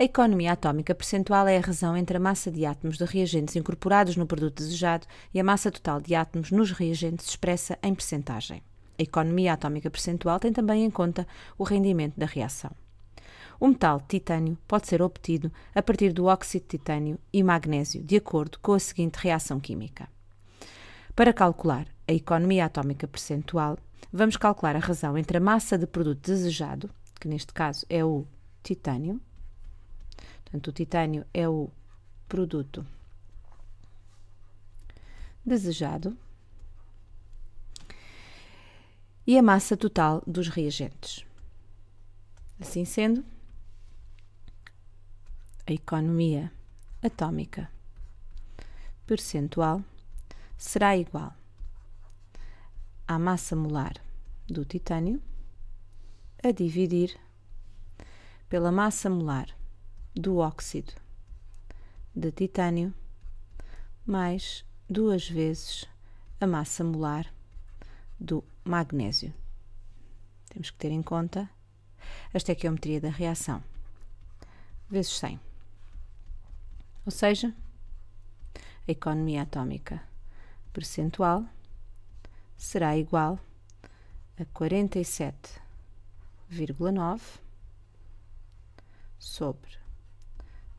A economia atómica percentual é a razão entre a massa de átomos de reagentes incorporados no produto desejado e a massa total de átomos nos reagentes expressa em percentagem. A economia atómica percentual tem também em conta o rendimento da reação. O metal titânio pode ser obtido a partir do óxido de titânio e magnésio, de acordo com a seguinte reação química. Para calcular a economia atómica percentual, vamos calcular a razão entre a massa de produto desejado, que neste caso é o titânio, Portanto, o titânio é o produto desejado e a massa total dos reagentes. Assim sendo, a economia atômica percentual será igual à massa molar do titânio a dividir pela massa molar do óxido de titânio mais duas vezes a massa molar do magnésio. Temos que ter em conta a estequiometria da reação, vezes 100. Ou seja, a economia atómica percentual será igual a 47,9 sobre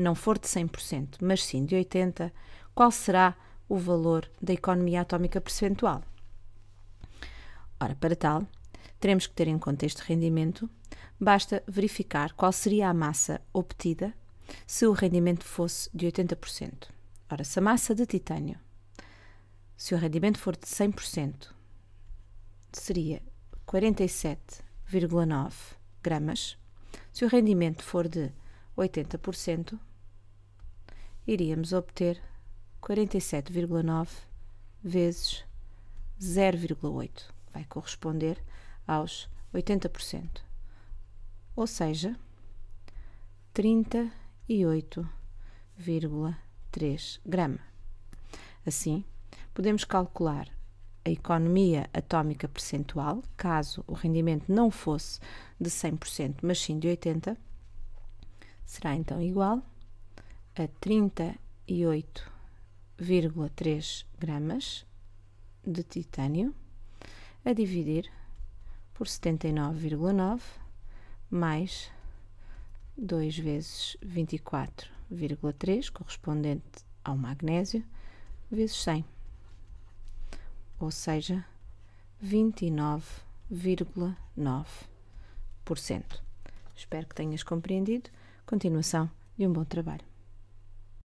não for de 100%, mas sim de 80%, qual será o valor da economia atómica percentual? Ora, para tal, teremos que ter em conta este rendimento. Basta verificar qual seria a massa obtida se o rendimento fosse de 80%. Ora, se a massa de titânio, se o rendimento for de 100%, seria 47,9 gramas. Se o rendimento for de 80%, iríamos obter 47,9 vezes 0,8, vai corresponder aos 80%. Ou seja, 38,3 grama. Assim, podemos calcular a economia atómica percentual, caso o rendimento não fosse de 100%, mas sim de 80%, será então igual a 38,3 gramas de titânio, a dividir por 79,9 mais 2 vezes 24,3, correspondente ao magnésio, vezes 100, ou seja, 29,9%. Espero que tenhas compreendido. Continuação e um bom trabalho.